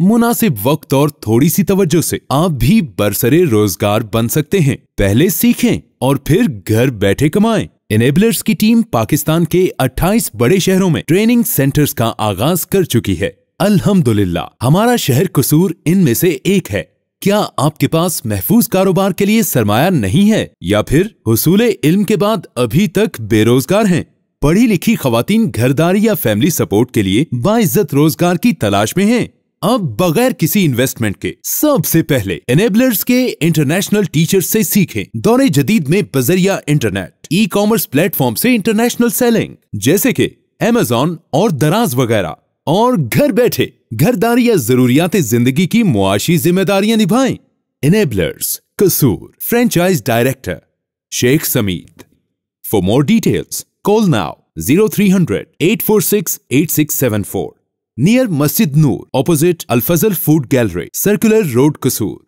मुनासिब वक्त और थोड़ी सी तवज्जो से आप भी बरसरे रोजगार बन सकते हैं पहले सीखें और फिर घर बैठे कमाएं इनेबलर्स की टीम पाकिस्तान के 28 बड़े शहरों में ट्रेनिंग सेंटर्स का आगाज कर चुकी है अल्हम्दुलिल्लाह हमारा शहर कसूर इनमें से एक है क्या आपके पास महफूज कारोबार के लिए सरमाया नहीं है या फिर हसूल इल्म के बाद अभी तक बेरोजगार हैं पढ़ी लिखी खातन घरदारी या फैमिली सपोर्ट के लिए बाइज्जत रोजगार की तलाश में हैं अब बगैर किसी इन्वेस्टमेंट के सबसे पहले एनेबलर्स के इंटरनेशनल टीचर से सीखें दौरे जदीद में बजरिया इंटरनेट ई कॉमर्स प्लेटफॉर्म से इंटरनेशनल सेलिंग जैसे कि एमेजॉन और दराज वगैरह और घर बैठे घरदारी या जरूरियात जिंदगी की मुआशी जिम्मेदारियां निभाएं enablers Kasur franchise director Sheikh Samit for more details call now zero three hundred eight four six eight six seven four near Masjid Noor, opposite Al Fazl Food Gallery, Circular Road, Kasur.